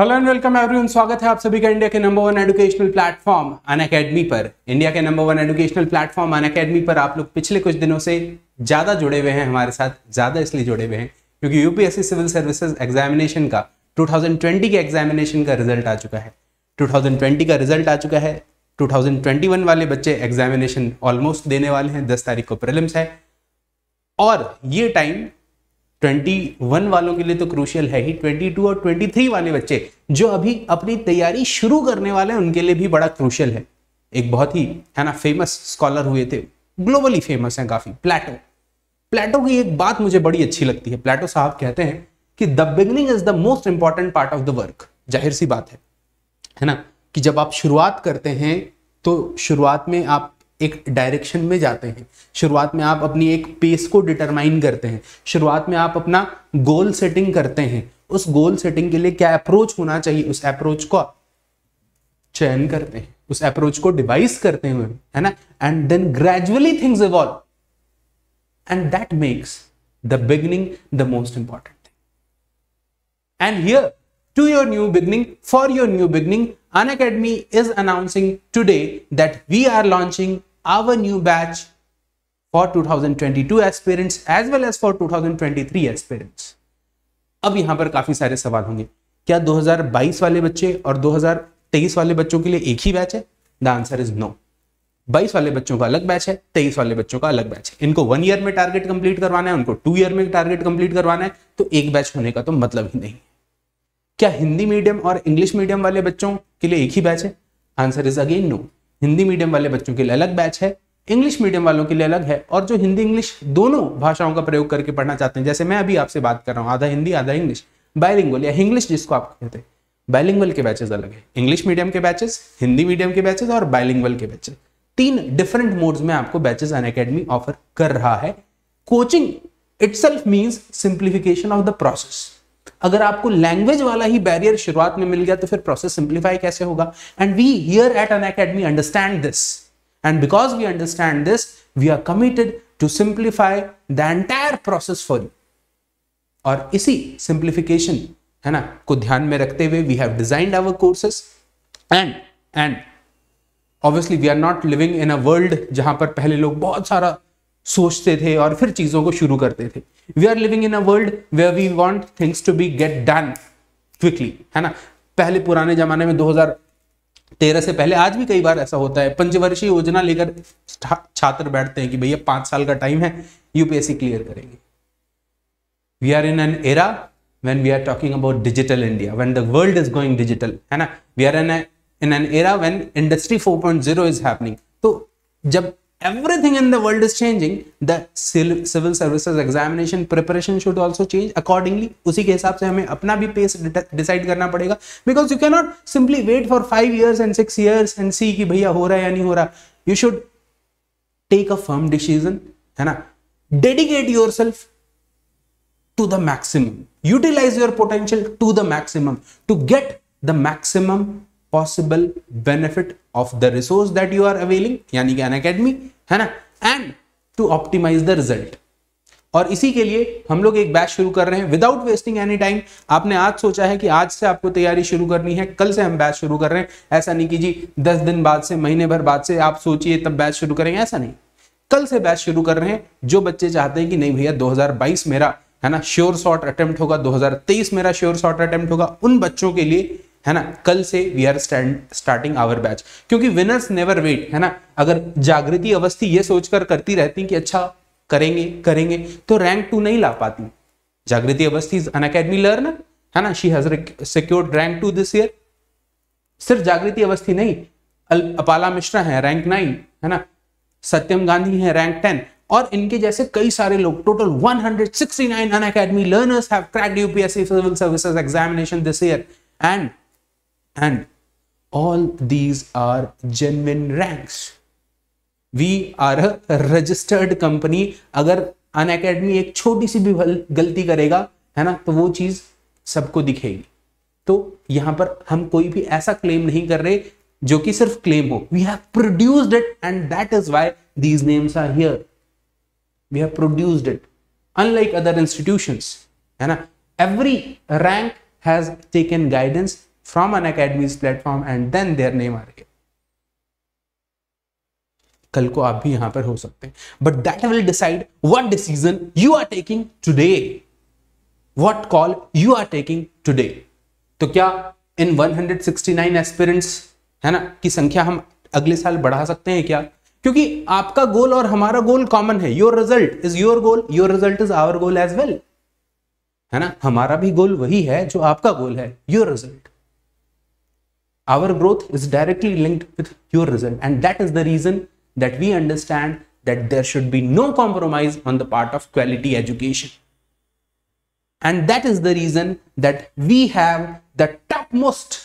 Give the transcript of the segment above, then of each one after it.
Hello and welcome everyone स्वागत है आप सभी का इंडिया के number one educational platform Unacademy पर इंडिया के number one educational platform Unacademy पर आप लोग पिछले कुछ दिनों से ज़्यादा जुड़े हुए हैं हमारे साथ ज़्यादा इसलिए जुड़े हुए हैं क्योंकि यूपीएससी सिविल सर्विसेज एग्जामिनेशन का टू के एग्जामिनेशन का रिजल्ट आ चुका है टू का रिजल्ट आ चुका है टू वाले बच्चे एग्जामिनेशन ऑलमोस्ट देने वाले हैं दस तारीख को प्रिलिम्स है और ये टाइम 21 वालों के लिए तो क्रूशियल है ही 22 और 23 वाले बच्चे जो अभी अपनी तैयारी शुरू करने वाले हैं उनके लिए भी बड़ा क्रूशियल है एक बहुत ही है ना फेमस स्कॉलर हुए थे ग्लोबली फेमस हैं काफी प्लेटो प्लेटो की एक बात मुझे बड़ी अच्छी लगती है प्लेटो साहब कहते हैं कि the beginning is the most important part of the work जाहिर सी बात है है ना कि जब आप शुरुआत करते हैं तो शुरुआत में आप एक डायरेक्शन में जाते हैं शुरुआत में आप अपनी एक पेस को डिटरमाइन करते हैं शुरुआत में आप अपना गोल सेटिंग करते हैं उस गोल सेटिंग के लिए क्या अप्रोच होना चाहिए उस अप्रोच को चयन करते हैं उस अप्रोच को डिवाइस करते हुए है ना and then gradually things evolve and that makes the beginning the most important And here to your new beginning for your new beginning an academy is announcing today that we are launching our new batch for 2022 aspirants as well as for 2023 aspirants. अब यहां पर काफी सारे सवाल होंगे क्या 2022 वाले बच्चे और 2023 वाले बच्चों के लिए एक ही बैच है द आंसर इज नो 22 वाले बच्चों का अलग बैच है 23 वाले बच्चों का अलग बैच है इनको वन ईयर में टारगेट कंप्लीट करवाना है उनको टू ईयर में टारगेट कंप्लीट करवाना है तो एक बैच होने का तो मतलब ही नहीं क्या हिंदी मीडियम और इंग्लिश मीडियम वाले बच्चों के लिए एक ही बैच है answer is again no Hindi medium वाले बच्चों के लिए अलग बैच है इंग्लिश मीडियम वालों के लिए अलग है और जो हिंदी इंग्लिश दोनों भाषाओं का प्रयोग करके पढ़ना चाहते हैं जैसे मैं अभी आपसे बात कर रहा हूँ आधा हिंदी आधा इंग्लिश बायलिंगुअल या इंग्लिश जिसको आप कहते हैं बायलिंगुअल के बैचेस अलग है इंग्लिश मीडियम के बैचेस हिंदी मीडियम के बैचेस और बायलिंगुअल के बैचेस तीन डिफरेंट मोड्स में आपको बैचेस अन अकेडमी ऑफर कर रहा है coaching itself means simplification of the process अगर आपको लैंग्वेज वाला ही बैरियर शुरुआत में मिल गया तो फिर प्रोसेस सिंप्लीफाई कैसे होगा and we here at Unacademy understand this and because we understand this we are committed to simplify the entire process for you और इसी सिंप्लीफिकेशन है ना को ध्यान में रखते हुए we have designed our courses and and obviously we are not living in a world जहां पर पहले लोग बहुत सारा सोचते थे और फिर चीज़ों को शुरू करते थे we are living in a world where we want things to be get done quickly है ना पहले पुराने जमाने में 2013 से पहले आज भी कई बार ऐसा होता है पंचवर्षीय योजना लेकर छात्र बैठते हैं कि भैया पांच साल का टाइम है यूपीएससी क्लियर करेंगे we are in an era when we are talking about digital India when the world is going digital है ना? We are an an an era when industry four point zero is तो जब everything in the world is changing the civil services examination preparation should also change accordingly usi ke hisab se hame apna bhi pace decide karna padega because you cannot simply wait for 5 years and 6 years and see ki bhaiya ho raha hai ya nahi ho raha you should take a firm decision hai na dedicate yourself to the maximum utilize your potential to the maximum to get the maximum possible benefit of the resource that you are availing यानी कि Unacademy है ना and to optimize the result और इसी के लिए हम लोग एक बैच शुरू कर रहे हैं विदाउट वेस्टिंग एनी टाइम आपने आज सोचा है कि आज से आपको तैयारी शुरू करनी है कल से हम बैच शुरू कर रहे हैं ऐसा नहीं कि जी दस दिन बाद से महीने भर बाद से आप सोचिए तब बैच शुरू करेंगे ऐसा नहीं कल से बैच शुरू कर रहे हैं जो बच्चे चाहते हैं कि नहीं भैया 2022 मेरा है ना श्योर शॉर्ट अटेम्प्ट होगा 2023 मेरा श्योर शॉर्ट अटेम्प्ट होगा उन बच्चों के लिए है ना कल से we are starting our batch क्योंकि विनर्स नेवर वेट है ना अगर जागृति अवस्थी ये सोचकर करती रहती कि अच्छा करेंगे करेंगे तो रैंक टू नहीं ला पाती Jagriti Awasthi is Unacademy learner है ना she has secured rank two this year सिर्फ जागृति अवस्थी नहीं अपाला मिश्रा है रैंक नाइन है ना सत्यम गांधी है रैंक टेन और इनके जैसे कई सारे लोग total 169 Unacademy learners have cracked UPSC civil services examination this year and and all these are genuine ranks. We are a registered company. अगर अन अकेडमी एक छोटी सी भी गलती करेगा है ना तो वो चीज सबको दिखेगी तो यहां पर हम कोई भी ऐसा क्लेम नहीं कर रहे जो कि सिर्फ क्लेम हो we have produced it and that is why these names are here we have produced it unlike other institutions है ना every rank has taken guidance from an academy's platform and then their name are here. कल को आप भी यहां पर हो सकते हैं but that will decide what decision you are taking today what call you are taking today तो क्या इन 169 एस्पिरेंट्स है ना की संख्या हम अगले साल बढ़ा सकते हैं क्या क्योंकि आपका गोल और हमारा गोल कॉमन है your result is your goal your result is our goal as well है ना हमारा भी गोल वही है जो आपका गोल है your result Our growth is directly linked with your result. And that is the reason that we understand that there should be no compromise on the part of quality education. And that is the reason that we have the topmost,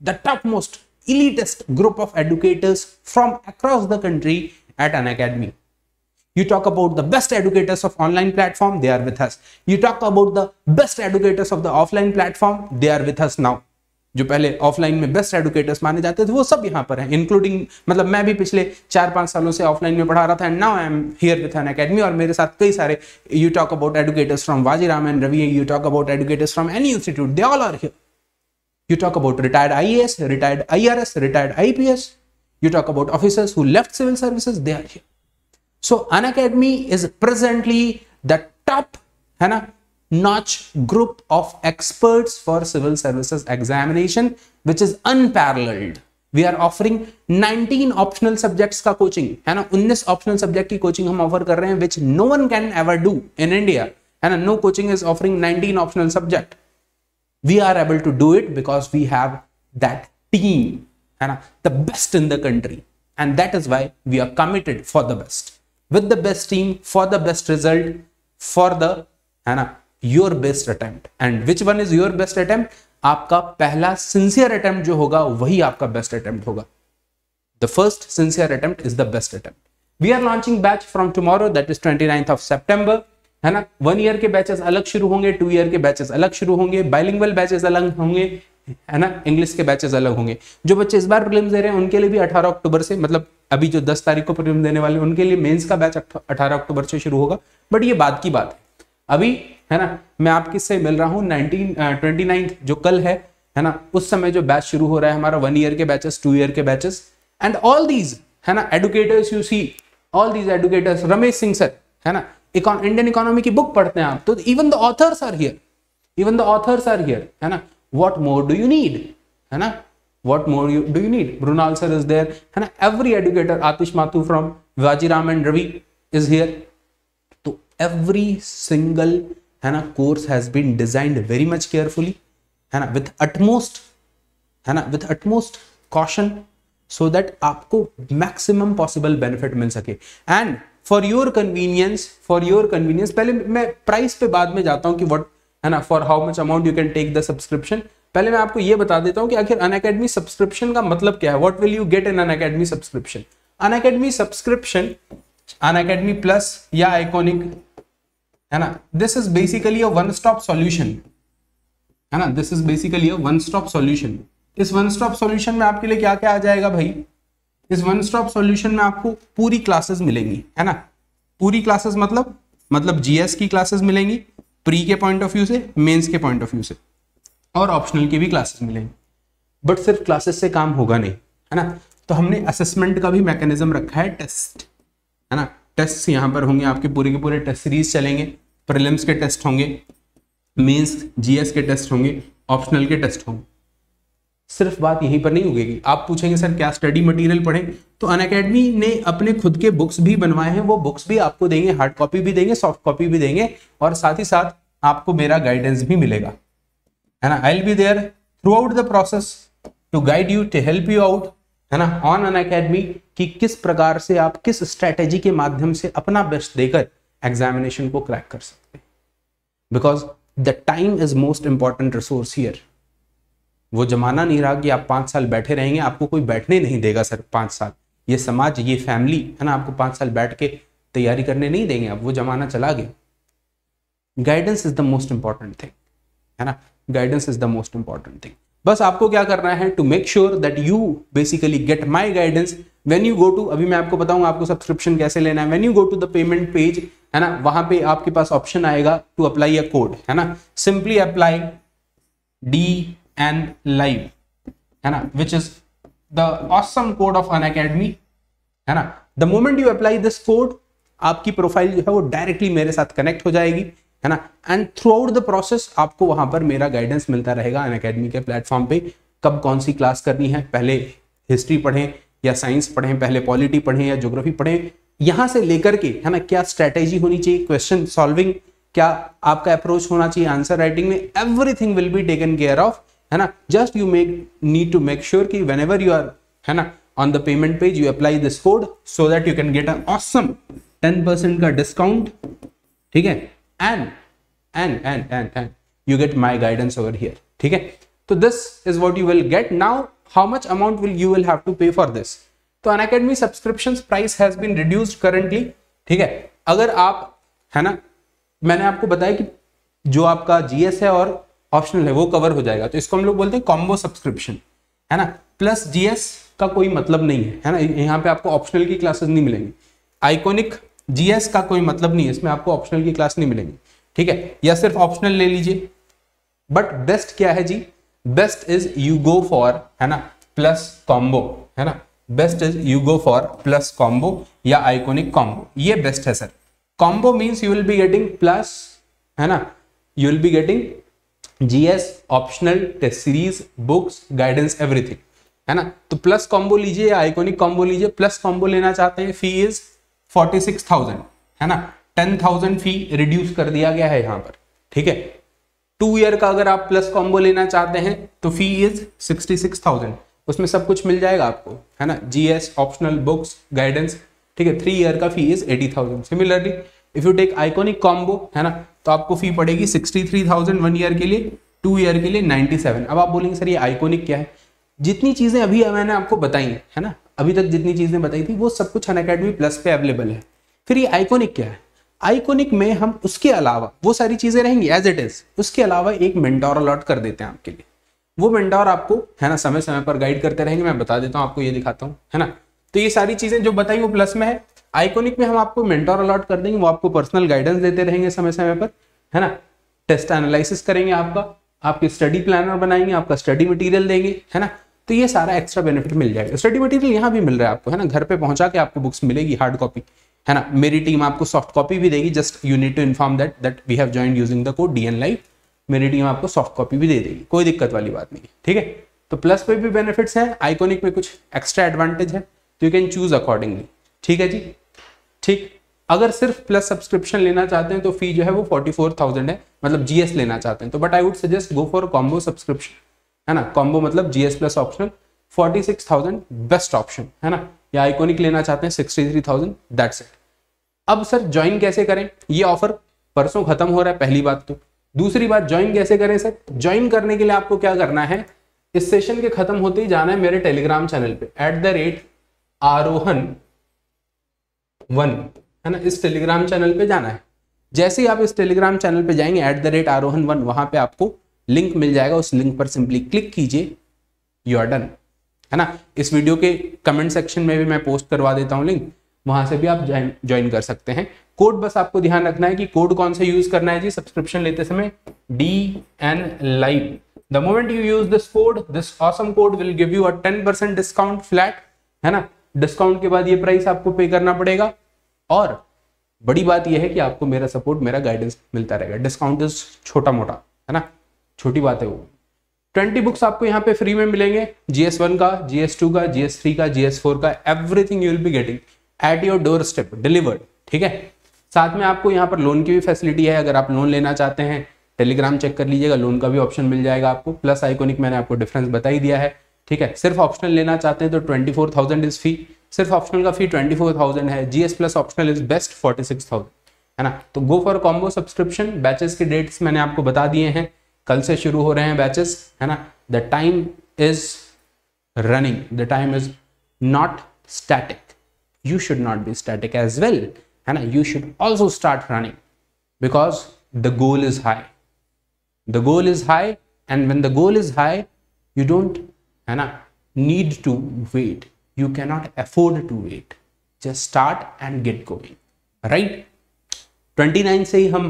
the topmost elitist group of educators from across the country at an academy. You talk about the best educators of online platform, they are with us. You talk about the best educators of the offline platform, they are with us now. जो पहले offline में best educators माने जाते थे वो सब यहाँ पर हैं इंक्लूडिंग मतलब मैं भी पिछले चार पाँच सालों से ऑफलाइन में पढ़ा रहा था and now I am here with Unacademy और मेरे साथ कई सारे you talk about educators from Vajiram and Ravi you talk about educators from any institute they all are here you talk about retired I S retired I R S retired I P S you talk about officers who left civil services they are here so Unacademy is presently the top है ना notch group of experts for civil services examination which is unparalleled we are offering 19 optional subjects ka coaching and 19 optional subject ki coaching hum offer kar rahe hai, which no one can ever do in india and no coaching is offering 19 optional subject we are able to do it because we have that team and the best in the country and that is why we are committed for the best with the best team for the best result for the and your best attempt and which one is your best attempt आपका पहला sincere attempt जो होगा वही आपका best attempt होगा the first sincere attempt is the best attempt we are launching batch from tomorrow that is twenty of September है ना one year के बैचेस अलग शुरू होंगे टू ईयर के बैचेस अलग शुरू होंगे बाइलिंगल बैचेस अलग होंगे है ना इंग्लिश के बैचेस अलग होंगे जो बच्चे इस बार प्रीलिम्स दे रहे हैं उनके लिए भी 18 अक्टूबर से मतलब अभी जो 10 तारीख को प्रीलिम्स देने वाले उनके लिए मेंस का बैच 18 अक्टूबर से शुरू होगा बट ये बाद की बात है अभी है ना मैं आप किससे मिल रहा हूँ नाइनटीन ट्वेंटी नाइन्थ जो कल है है ना उस समय जो बैच शुरू हो रहा है हमारा वन ईयर के बैचेस टू ईयर के बैचेस एंड ऑल दीज है ना educators you see all these educators Ramesh Singh sir है ना इंडियन इकोनॉमी की बुक पढ़ते हैं आप तो even the authors are here even the authors are here है ना what more do you need है ना what more you, do you need brunal sir is there and every educator atish mathu from vajiram and ravi is here so तो every single है ना course has been designed very much carefully है ना with utmost है ना with utmost caution so that आपको maximum possible benefit मिल सके and for your convenience for your convenience पहले मैं प्राइस पे बाद में जाता हूँ कि वट है ना for how much amount you can take the subscription पहले मैं आपको ये बता देता हूँ कि आखिर अन अकेडमी सब्सक्रिप्शन का मतलब क्या है what will you get an Unacademy subscription Unacademy subscription Unacademy plus या आइकोनिक है ना this is basically a one stop solution है ना this is basically a one stop solution इस वन स्टॉप सॉल्यूशन में आपके लिए क्या क्या आ जाएगा भाई इस वन स्टॉप सॉल्यूशन में आपको पूरी क्लासेस मिलेंगी है ना पूरी क्लासेस मतलब मतलब जीएस की क्लासेस मिलेंगी प्री के पॉइंट ऑफ व्यू से मेंस के पॉइंट ऑफ व्यू से और ऑप्शनल की भी क्लासेस मिलेंगी बट सिर्फ क्लासेस से काम होगा नहीं है ना तो हमने असेसमेंट का भी मैकेनिज्म रखा है टेस्ट है ना टेस्ट यहाँ पर होंगे आपके पूरे के पूरे टेस्ट सीरीज चलेंगे प्रिलिम्स के टेस्ट होंगे मेंस जीएस के टेस्ट होंगे ऑप्शनल के टेस्ट होंगे सिर्फ बात यहीं पर नहीं होगी आप पूछेंगे सर क्या स्टडी मटेरियल पढ़े तो अन अकेडमी ने अपने खुद के बुक्स भी बनवाए हैं वो बुक्स भी आपको देंगे हार्ड कॉपी भी देंगे सॉफ्ट कॉपी भी देंगे और साथ ही साथ आपको मेरा गाइडेंस भी मिलेगा है ना I be there throughout the process to guide you to help you out है ना ऑन अन अकेडमी कि किस प्रकार से आप किस स्ट्रैटेजी के माध्यम से अपना बेस्ट देकर एग्जामिनेशन को क्रैक कर सकते हैं because the time is most important resource here वो जमाना नहीं रहा कि आप पांच साल बैठे रहेंगे आपको कोई बैठने नहीं देगा सर पांच साल ये समाज ये फैमिली है ना आपको पांच साल बैठ के तैयारी करने नहीं देंगे अब वो जमाना चला गया guidance is the most important thing है ना guidance is the most important thing बस आपको क्या करना है to make sure that you basically get my guidance when you go to अभी मैं आपको बताऊंगा आपको सब्सक्रिप्शन कैसे लेना है when you go to the payment page है ना वहां पे आपके पास ऑप्शन आएगा टू अप्लाई अ कोड है ना simply apply D and live है ना which is the awesome code of Unacademy है ना the moment you apply this code आपकी प्रोफाइल जो है वो डायरेक्टली मेरे साथ कनेक्ट हो जाएगी है ना and throughout the process आपको वहां पर मेरा गाइडेंस मिलता रहेगा अन अकेडमी के प्लेटफॉर्म पे कब कौन सी क्लास करनी है पहले हिस्ट्री पढ़ें या साइंस पढ़ें पहले पॉलिटी पढ़ें या ज्योग्राफी पढ़ें यहाँ से लेकर के है ना क्या स्ट्रेटेजी होनी चाहिए क्वेश्चन सॉल्विंग क्या आपका अप्रोच होना चाहिए आंसर राइटिंग में everything will be taken care of है ना just you make need to make sure की वेन एवर यू आर है ना on the payment page you apply this code so that you can get a awesome ten percent का discount ठीक है and and and and and you get my guidance over here ठीक है तो this is what you will get now how much amount will you will have to pay for this तो Unacademy subscription price has been reduced currently ठीक है अगर आप है ना मैंने आपको बताया कि जो आपका जीएस है और ऑप्शनल है वो कवर हो जाएगा तो इसको हम लोग बोलते हैं कॉम्बो सब्सक्रिप्शन है ना प्लस जीएस का कोई मतलब नहीं है है ना यहाँ पे आपको ऑप्शनल की क्लासेस नहीं मिलेंगी आइकॉनिक जीएस का कोई मतलब नहीं है इसमें आपको ऑप्शनल की क्लास नहीं मिलेगी ठीक है या सिर्फ ऑप्शनल ले लीजिए बट बेस्ट क्या है जी best is you go for है ना प्लस कॉम्बो है ना best is you go for plus combo या आइकोनिक कॉम्बो ये बेस्ट है sir combo means you will be getting plus है ना you will be getting GS optional test series books guidance everything है ना तो प्लस कॉम्बो लीजिए या आइकोनिक कॉम्बो लीजिए प्लस कॉम्बो लेना चाहते हैं fee is forty six thousand है ना टेन थाउजेंड फी रिड्यूस कर दिया गया है यहां पर ठीक है टू ईयर का अगर आप प्लस कॉम्बो लेना चाहते हैं तो fee is sixty six thousand उसमें सब कुछ मिल जाएगा आपको है ना जीएस ऑप्शनल बुक्स गाइडेंस ठीक है थ्री ईयर का fee is eighty thousand similarly if you take iconic combo है ना तो आपको फी पड़ेगी sixty three thousand one year के लिए टू ईयर के लिए नाइन्टी सेवन अब आप बोलेंगे सर ये आइकोनिक क्या है जितनी चीजें अभी मैंने आपको बताई है ना अभी तक जितनी चीज़ें बताई थी वो सब कुछ अन अकेडमी प्लस पे अवेलेबल है फिर ये आइकोनिक क्या है आइकोनिक में हम उसके अलावा वो सारी चीज़ें रहेंगी एज इट इज़ उसके अलावा एक मेंटोर अलॉट कर देते हैं आपके लिए वो मेंटोर आपको है ना समय समय पर गाइड करते रहेंगे मैं बता देता हूँ आपको ये दिखाता हूँ है ना तो ये सारी चीज़ें जो बताई वो प्लस में है आइकोनिक में हम आपको मेंटोर अलॉट कर देंगे वो आपको पर्सनल गाइडेंस देते रहेंगे समय समय पर है ना टेस्ट एनालिसिस करेंगे आपका आपके स्टडी प्लानर बनाएंगे आपका स्टडी मटेरियल देंगे है ना तो ये सारा एक्स्ट्रा बेनिफिट मिल जाएगा स्टडी मटेरियल यहाँ भी मिल रहा है आपको है ना घर पे पहुंचा के आपको बुक्स मिलेगी हार्ड कॉपी है ना मेरी टीम आपको सॉफ्ट कॉपी भी देगी just you need to inform that that we have join using the code N live मेरी टीम आपको सॉफ्ट कॉपी भी दे देगी कोई दिक्कत वाली बात नहीं ठीक है तो प्लस पे भी बेनिफिट्स हैं आइकोनिक में कुछ एक्स्ट्रा एडवांटेज है तो यू कैन चूज अकॉर्डिंगली ठीक है जी ठीक अगर सिर्फ प्लस सब्सक्रिप्शन लेना चाहते हैं तो फी जो है वो फोर्टी फोर थाउजेंड है मतलब जीएस लेना चाहते हैं तो but I would suggest go for combo subscription है ना कॉम्बो मतलब GS plus optional 46,000 best option है ना या आइकोनिक लेना चाहते हैं 63,000 दैट्स इट अब सर ज्वाइन कैसे करें ये ऑफर परसों खत्म हो रहा है पहली बात तो दूसरी बात ज्वाइन कैसे करें सर ज्वाइन करने के लिए आपको क्या करना है इस सेशन के खत्म होते ही जाना है मेरे टेलीग्राम चैनल पे at the rate Arohan one है ना इस टेलीग्राम चैनल पे जाना है जैसे ही आप इस टेलीग्राम चैनल पे जाएंगे at the rate Arohan one वहां पे आपको लिंक मिल जाएगा उस लिंक पर सिंपली क्लिक कीजिए यू आर डन है ना इस वीडियो के कमेंट सेक्शन में भी मैं पोस्ट करवा देता हूँ लिंक वहां से भी आप ज्वाइन कर सकते हैं कोड बस आपको ध्यान रखना है कि कोड कौन सा यूज करना है जी सब्सक्रिप्शन लेते समय D N live the moment you use this code this awesome code will give you a ten percent discount flat है ना डिस्काउंट के बाद ये प्राइस आपको पे करना पड़ेगा और बड़ी बात यह है कि आपको मेरा सपोर्ट मेरा गाइडेंस मिलता रहेगा डिस्काउंट इज छोटा मोटा है ना छोटी बात है वो ट्वेंटी बुक्स आपको यहाँ पे फ्री में मिलेंगे जीएस वन का जीएस टू का जीएस थ्री का जीएस फोर का everything you will be getting at your doorstep delivered ठीक है साथ में आपको यहाँ पर लोन की भी फैसिलिटी है अगर आप लोन लेना चाहते हैं टेलीग्राम चेक कर लीजिएगा लोन का भी ऑप्शन मिल जाएगा आपको प्लस आइकोनिक मैंने आपको डिफरेंस बता ही दिया है ठीक है सिर्फ ऑप्शनल लेना चाहते हैं तो twenty four thousand is fee सिर्फ ऑप्शनल का फी ट्वेंटी फोर थाउजेंड है GS plus optional is best forty six thousand है ना तो go for combo subscription batches के डेट्स मैंने आपको बता दिए हैं कल से शुरू हो रहे हैं बैचेस है ना the time is running the time is not static you should not be static as well है ना you should also start running because the goal is high the goal is high and when the goal is high you don't है ना need to wait you cannot afford to wait just start and get going right twenty nine से ही हम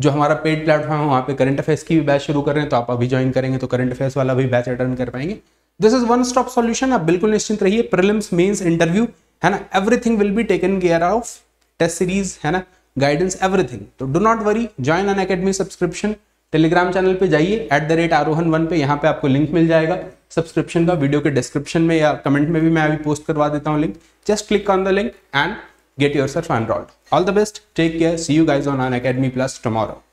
जो हमारा paid platform है वहाँ पे करंट अफेयर्स की भी बैच शुरू कर रहे हैं तो आप अभी ज्वाइन करेंगे तो करंट अफेयर्स वाला भी बैच अटेंड कर पाएंगे this is one stop solution आप बिल्कुल निश्चिंत रहिए प्रिलिम्स मेंस इंटरव्यू है ना everything will be taken care of test series है ना गाइडेंस एवरीथिंग तो do not worry join Unacademy subscription Telegram channel पे जाइए at the rate Arohan one पे यहाँ पे आपको लिंक मिल जाएगा सब्सक्रिप्शन का वीडियो के डिस्क्रिप्शन में या कमेंट में भी मैं अभी पोस्ट करवा देता हूँ link just click on the link and get yourself enrolled all the best take care see you guys on an academy plus tomorrow